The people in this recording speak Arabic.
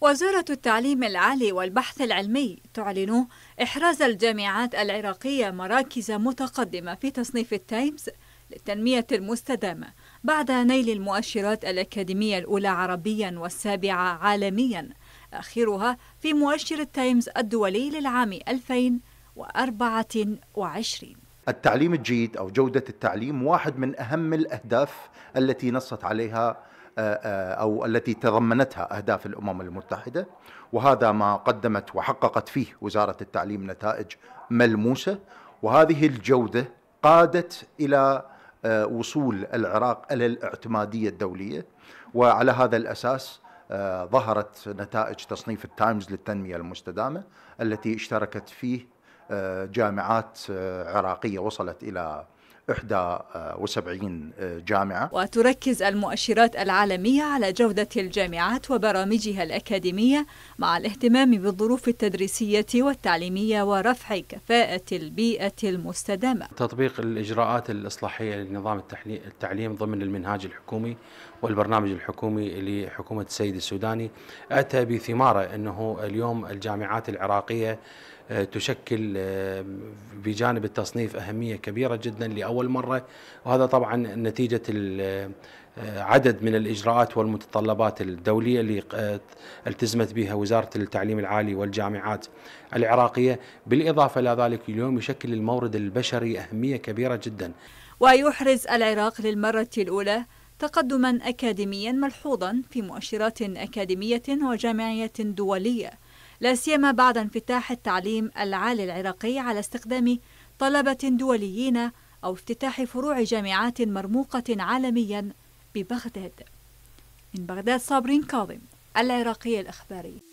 وزارة التعليم العالي والبحث العلمي تعلن إحراز الجامعات العراقية مراكز متقدمة في تصنيف التايمز للتنمية المستدامة بعد نيل المؤشرات الأكاديمية الأولى عربيا والسابعة عالميا آخرها في مؤشر التايمز الدولي للعام 2024 التعليم الجيد أو جودة التعليم واحد من أهم الأهداف التي نصت عليها آه، آه، أو التي تضمنتها أهداف الأمم المتحدة وهذا ما قدمت وحققت فيه وزارة التعليم نتائج ملموسة وهذه الجودة قادت إلى آه، وصول العراق إلى الاعتمادية الدولية وعلى هذا الأساس ظهرت نتائج تصنيف التايمز للتنمية المستدامة التي اشتركت فيه جامعات عراقية وصلت إلى 71 آه، جامعة وتركز المؤشرات العالمية على جودة الجامعات وبرامجها الأكاديمية مع الاهتمام بالظروف التدريسية والتعليمية ورفع كفاءة البيئة المستدامة تطبيق الإجراءات الإصلاحية لنظام التعليم ضمن المنهاج الحكومي والبرنامج الحكومي لحكومة السيد السوداني أتى بثماره أنه اليوم الجامعات العراقية آه، تشكل آه، بجانب التصنيف أهمية كبيرة جدا لأول أول مرة وهذا طبعا نتيجة عدد من الإجراءات والمتطلبات الدولية اللي التزمت بها وزارة التعليم العالي والجامعات العراقية بالإضافة إلى ذلك اليوم يشكل المورد البشري أهمية كبيرة جدا ويحرز العراق للمرة الأولى تقدما أكاديميا ملحوظا في مؤشرات أكاديمية وجامعية دولية لا سيما بعد انفتاح التعليم العالي العراقي على استخدام طلبة دوليين أو افتتاح فروع جامعات مرموقة عالميا ببغداد من بغداد صابرين كاظم العراقية الإخبارية